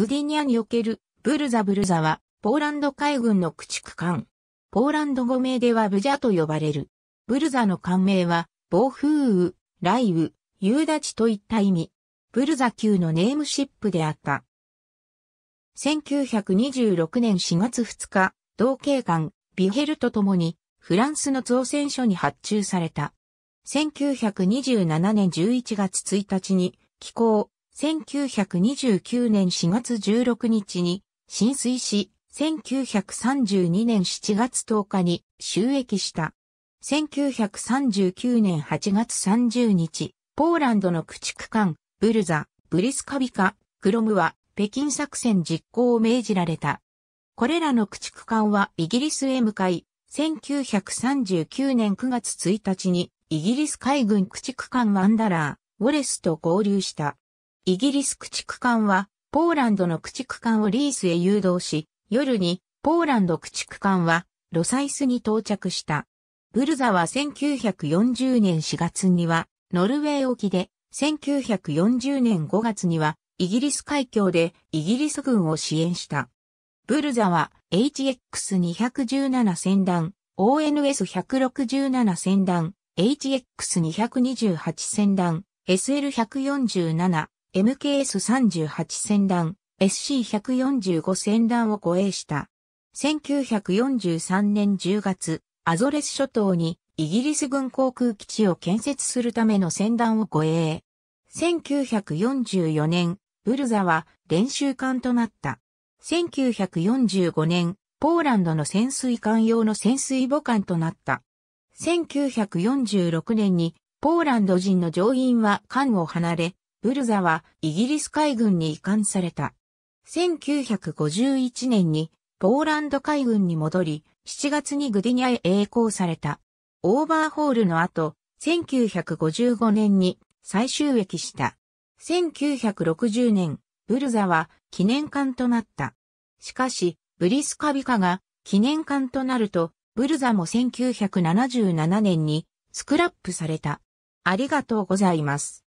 グディニアにおけるブルザブルザは、ポーランド海軍の駆逐艦。ポーランド語名ではブジャと呼ばれる。ブルザの艦名は、暴風雨、雷雨、夕立といった意味。ブルザ級のネームシップであった。1926年4月2日、同警官、ビヘルと共に、フランスの造船所に発注された。1927年11月1日に、寄港、1929年4月16日に浸水し、1932年7月10日に収益した。1939年8月30日、ポーランドの駆逐艦、ブルザ、ブリスカビカ、クロムは北京作戦実行を命じられた。これらの駆逐艦はイギリスへ向かい、1939年9月1日にイギリス海軍駆逐艦ワンダラー、ウォレスと合流した。イギリス駆逐艦は、ポーランドの駆逐艦をリースへ誘導し、夜に、ポーランド駆逐艦は、ロサイスに到着した。ブルザは1940年4月には、ノルウェー沖で、1940年5月には、イギリス海峡でイギリス軍を支援した。ブルザは HX217 船団、ONS167 船団、HX228 船団、SL147、MKS38 戦団、SC145 戦団を護衛した。1943年10月、アゾレス諸島にイギリス軍航空基地を建設するための戦団を護衛。1944年、ブルザは練習艦となった。1945年、ポーランドの潜水艦用の潜水母艦となった。1946年に、ポーランド人の乗員は艦を離れ、ブルザはイギリス海軍に移管された。1951年にポーランド海軍に戻り、7月にグディニアへ栄光された。オーバーホールの後、1955年に再収益した。1960年、ブルザは記念艦となった。しかし、ブリスカビカが記念艦となると、ブルザも1977年にスクラップされた。ありがとうございます。